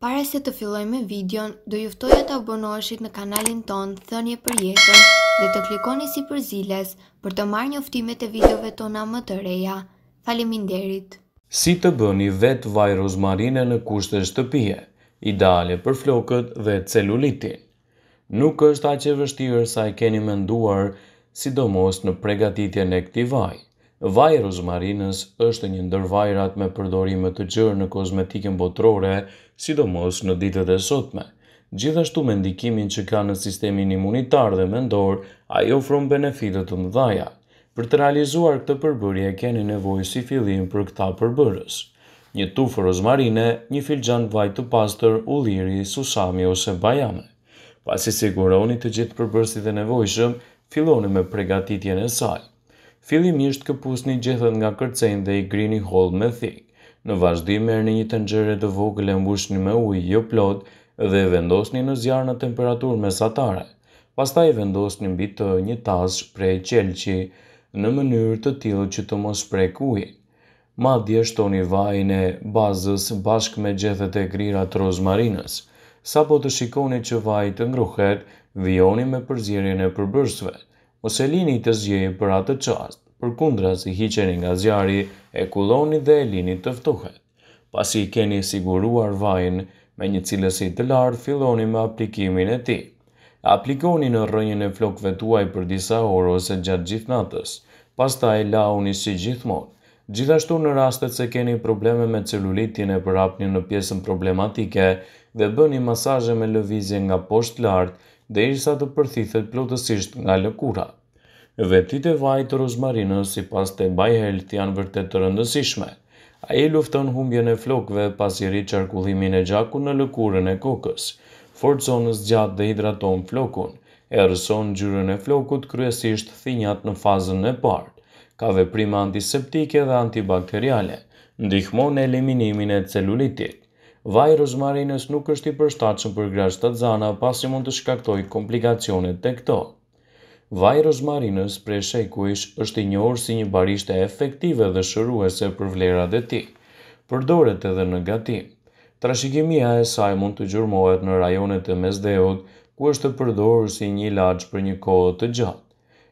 Pare se të filloj me videon, do juftoj e të abonoshit në kanalin ton, thënje për jetën dhe të klikoni si për ziles për të marrë një uftimet e videove tona më të reja. Falimin derit! Si të bëni vetë vaj rozmarine në kushtë e shtëpije, ideale për flokët dhe celulitin. Nuk është aqe vështirë sa i keni menduar, sidomos në pregatitje në këti vajë. Vaj rozmarinës është një ndër vajrat me përdorime të gjërë në kozmetikën botrore, sidomos në ditët e sotme. Gjithashtu me ndikimin që ka në sistemin imunitar dhe mendor, ajo ofron benefitet të mdhaja. Për të realizuar këtë përbërje, keni nevojë si fillim për këta përbërës. Një tufë rozmarine, një filxhan vaj të pastër, ulliri, susami ose bajame. Pasi siguroni të gjithë përbërësit e nevojshëm, filloni me përgatitjen e saj fillimisht këpusni gjethet nga kërcen dhe i grini hold me thik. Në vazhdim merë një një të nxëre të vogël e mbushni me ujë jo plot dhe e vendosni në zjarë në temperaturë mesatare. Pasta e vendosni mbi të një tasë shprej qelqi në mënyrë të tilë që të mos shprej ujë. Ma dje shtoni vajin e bazës bashkë me gjethet e grira të rozmarinës. Sa po të shikoni që vajt të ngruhet, vioni me përzirin e përbërsvet ose lini të zgjeni për atë qast, për kundra si hiqeni nga zjari, e kuloni dhe e lini të ftuhet. Pas i keni siguruar vajin, me një cilësi të lartë, filloni me aplikimin e ti. Aplikoni në rënjën e flokve tuaj për disa orë ose gjatë gjithnatës, pasta e launi si gjithmonë. Gjithashtu në rastet se keni probleme me celulitin e për apni në pjesën problematike dhe bëni masaje me lëvizje nga poshtë lartë, dhe isa të përthithet plotësisht nga lëkura. Vetit e vaj të rozmarinës si pas të baj helt janë vërtet të rëndësishme. A i lufton humbjen e flokve pas i ri qarkullimin e gjaku në lëkurën e kokës, forconës gjatë dhe hidraton flokun, e rëson gjyrën e flokut kryesisht thinjat në fazën e partë, ka veprime antiseptike dhe antibakteriale, ndihmon eliminimin e celulitit. Vaj Rozmarinës nuk është i përshtatshëm për gratë të zana pasi mund të shkaktojë komplikacione të këto. Vaj Rozmarinës për shekuish është i njohur si një barishte efektive dhe shëruese për vlerat e tij. Përdoret edhe në gatim. Trashëgimia e saj mund të gjurmohet në rajonet e Mesdheut, ku është të përdorur si një ilaç për një kohë të gjatë.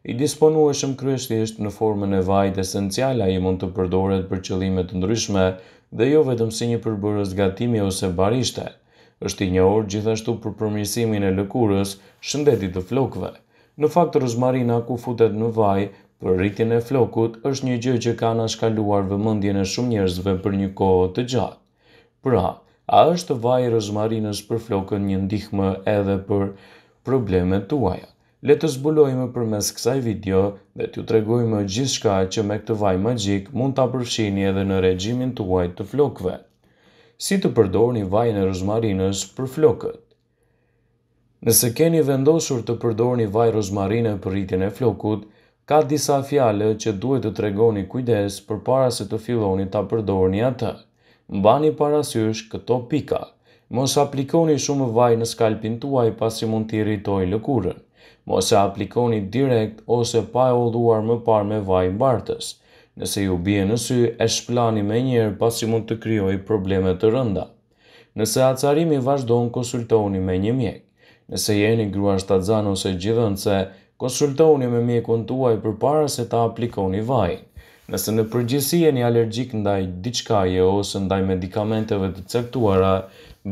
I disponueshëm kryeshtisht në formën e vajit esencial ai mund të përdoret për qëllime të ndryshme dhe jo vetëm si një përbërës gatimi ose barishte, është i një orë gjithashtu për përmirësimin e lëkurës, shëndetit të flokve. Në fakt rozmarina ku futet në vaj, për rritjen e flokut është një gjë që ka nashkaluar vëmendjen e shumë njerëzve për një kohë të gjatë. Pra, a është vaji rozmarinës për flokën një ndihmë edhe për problemet tuaja? le të zbulojmë për mes kësaj video dhe t'ju tregojmë gjithë shka që me këtë vaj magjik mund t'a përfshini edhe në regjimin të uajt të flokve. Si të përdor një vaj në rozmarinës për flokët? Nëse keni vendosur të përdor një vaj rozmarinë për rritjen e flokut, ka disa fjale që duhet të tregoni kujdes për para se të filloni t'a përdor një atë. Mbani parasysh këto pika. Mos aplikoni shumë vaj në skalpin tuaj pasi mund t'i rritoj lëkurën mos e aplikoni direkt ose pa e olluar më par me vaj mbartës. Nëse ju bie në sy, e shplani me njerë pasi mund të kryoj problemet të rënda. Nëse acarimi vazhdon, konsultoni me një mjek. Nëse jeni grua shtadzan ose gjithën se, konsultoni me mjekun tuaj për para se ta aplikoni vaj. Nëse në përgjësi jeni alergjik ndaj diçkaje ose ndaj medikamenteve të caktuara,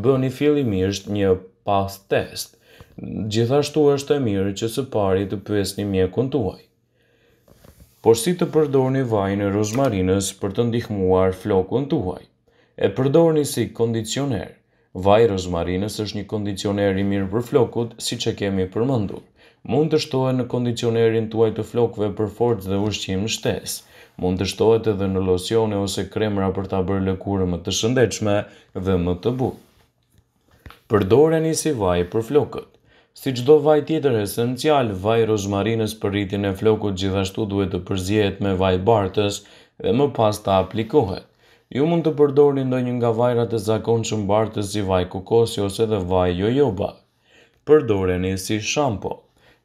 bëni fillimisht një path test. Gjithashtu është e mirë që së pari të pyesni mjekun tuaj. Por si të përdorni vajin e rozmarinës për të ndihmuar flokun tuaj? E përdorni si kondicioner. Vaj rozmarinës është një kondicioner i mirë për flokut, si që kemi përmëndur. Mund të shtohet në kondicionerin tuaj të flokve për forcë dhe ushqim shtesë. Mund të shtohet edhe në losione ose kremra për ta bërë lëkurën më të shëndetshme dhe më të butë. Përdoreni si vaj për flokët. Si qdo vaj tjetër esencial, vaj rozmarines për rritin e flokut gjithashtu duhet të përzjet me vaj bartës dhe më pas të aplikohet. Ju mund të përdorni ndonjë nga vajrat e zakonshëm bartës si vaj kokosi ose dhe vaj jojoba. Përdoreni si shampo.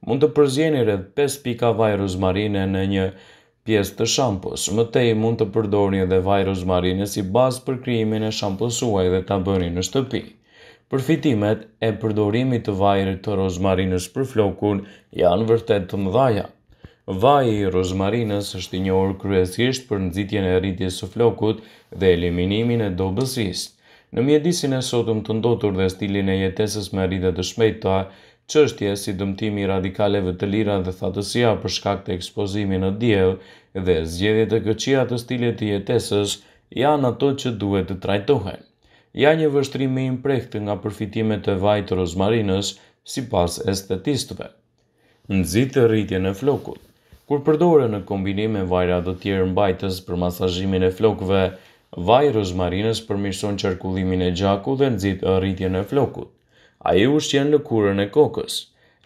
Mund të përzjeni rreth 5 pika vaj rozmarine në një pjesë të shampos. Më tej mund të përdorni edhe vaj rozmarine si bazë për krijimin e shamposuaj dhe ta bëni në shtëpi përfitimet e përdorimit të vajrë të rozmarinës për flokun janë vërtet të mëdhaja. Vaji i rozmarinës është i njohur kryesisht për nxitjen e rritjes së flokut dhe eliminimin e dobësisë. Në mjedisin e sotëm të ndotur dhe stilin e jetesës me rritë të shmejta, qështje si dëmtimi radikaleve të lira dhe thatësia për shkak të ekspozimin në djevë dhe zgjedhjet e këqia të stilit të jetesës janë ato që duhet të trajtohen ja një vështrim me imprekt nga përfitimet e të rozmarinës si pas estetistëve. Nëzitë të rritje në flokut. Kur përdore në kombinim me vajra dhe tjerë mbajtës për masajimin e flokve, vaj rozmarinës përmirson qërkullimin e gjaku dhe nëzitë të rritje në flokut. A e ushqen në kurën e kokës.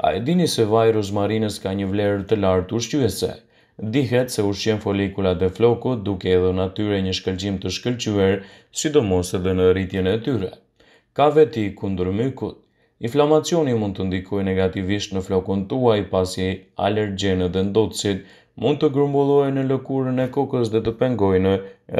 A e dini se vaj rozmarinës ka një vlerë të lartë ushqyese – dihet se ushqen folikula e flokut duke edhe në atyre një shkëllqim të shkëllqyër, sidomos edhe në rritjen e tyre. Ka veti kundur mykut. Inflamacioni mund të ndikoj negativisht në flokun tuaj pasi alergjenë dhe ndotësit mund të grumbulloj në lëkurën e kokës dhe të pengoj në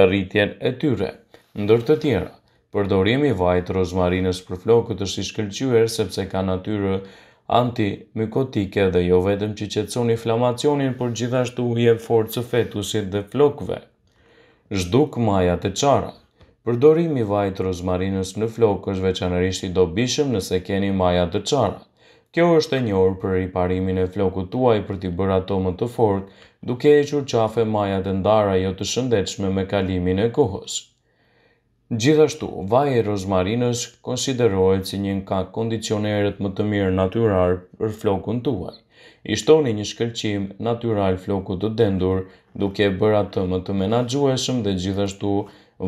rritjen e tyre. Ndër të tjera, përdorimi vajt rozmarinës për flokët është i shkëllqyër sepse ka natyre antimykotike dhe jo vetëm që qetson inflamacionin, por gjithashtu i jep forcë fetusit dhe flokëve. Zhduk maja të çara. Përdorimi i vajit rozmarinës në flokë është veçanërisht i dobishëm nëse keni maja të çara. Kjo është e njohur për riparimin e flokut tuaj për t'i bërë ato më të fortë, duke hequr qafe maja të ndara jo të shëndetshme me kalimin e kohës. Gjithashtu, vaj e rozmarinës konsiderohet si njën ka kondicioneret më të mirë natural për flokun të uaj. Ishtoni një shkërqim natural floku të dendur duke bërë atë më të menaxhueshëm dhe gjithashtu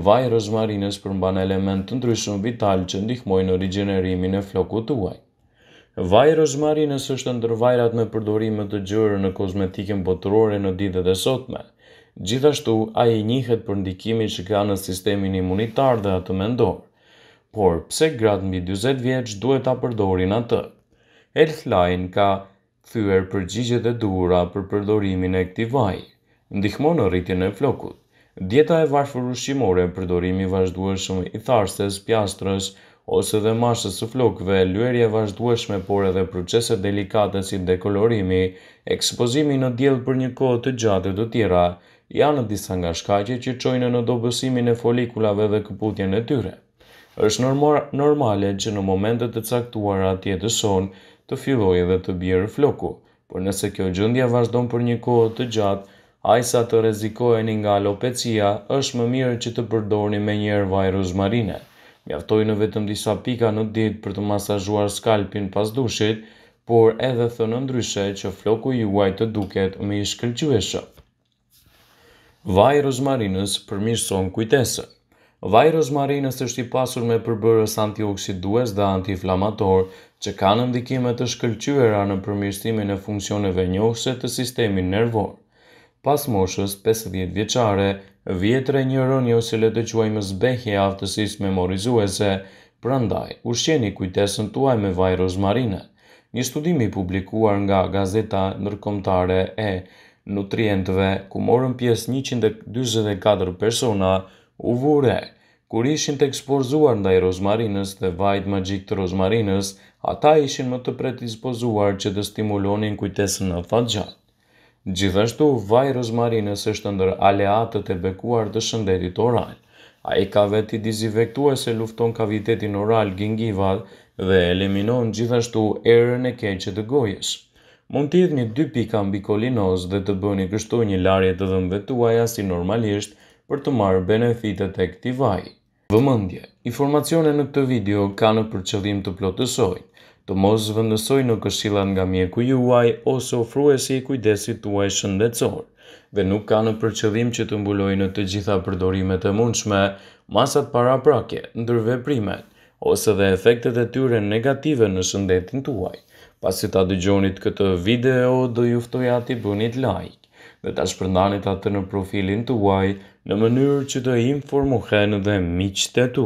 vaj e rozmarinës përmban element të ndryshëm vital që ndihmojnë në rigenerimin e floku të uaj. Vaj e rozmarinës është ndërvajrat me përdorimet të gjërë në kozmetikën botërore në ditët e sotme. Gjithashtu, a i njëhet për ndikimin që ka në sistemin imunitar dhe atë mendor. Por, pse gratë mbi 20 vjeç duhet ta përdorin atë? Healthline ka kthyer përgjigjet e duhura për përdorimin e këtij vaj. Ndihmon në rritjen e flokut. Dieta e varfër ushqimore, përdorimi i vazhdueshëm i tharses, pjastrës ose dhe mashës së flokëve, lëri e vazhdueshme por edhe proceset delikate si dekolorimi, ekspozimi në diell për një kohë të gjatë të tjera, janë disa nga shkaqe që qojnë në dobësimin e folikulave dhe këputjen e tyre. Êshtë normale që në momentet të caktuar atje të son të filloj edhe të bjerë floku, por nëse kjo gjëndja vazhdon për një kohë të gjatë, ajsa të rezikojeni nga alopecia është më mirë që të përdorni me njerë vaj rozmarine. Mjaftoj në vetëm disa pika në ditë për të masazhuar skalpin pas dushit, por edhe thënë ndryshe që floku juaj të duket me i Vaj rozmarinës përmirëson kujtesën Vaj rozmarinës është i pasur me përbërës antioksidues dhe antiflamator që kanë ndikime të shkëllqyera në përmirësimin e funksioneve njohëse të sistemin nervor. Pas moshës 50 vjeqare, vjetre një rënjë jo ose le të quaj më zbehje aftësis memorizuese, prandaj, ushqeni kujtesën tuaj me vaj rozmarinë. Një studimi publikuar nga gazeta nërkomtare e nutrientëve, ku morën pjesë 144 persona u vure. Kur ishin të ekspozuar ndaj rozmarinës dhe vajt magjik të rozmarinës, ata ishin më të predispozuar që të stimulonin kujtesën në fatgjat. Gjithashtu, vaj rozmarinës është ndër aleatët e bekuar të shëndetit oral. A i ka veti dizivektua se lufton kavitetin oral gingivat dhe eliminon gjithashtu erën e keqet të gojës. Mund të jetë një dy pika mbi kolinoz dhe të bëni kështu një larje të dhëmbëve tuaja si normalisht për të marrë benefitet e këtij vaji. Vëmendje, informacione në këtë video kanë për qëllim të plotësoj, të mos vendosni në këshilla nga mjeku juaj ose ofruesi i kujdesit tuaj shëndetësor dhe nuk kanë për qëllim që të mbulojnë në të gjitha përdorimet e mundshme, masat paraprake, ndërveprimet ose dhe efektet e tyre negative në shëndetin tuaj. Pasi ta dëgjonit këtë video, do juftoja ti bënit like dhe ta shpërndanit atë në profilin të uaj në mënyrë që të informohen dhe miqët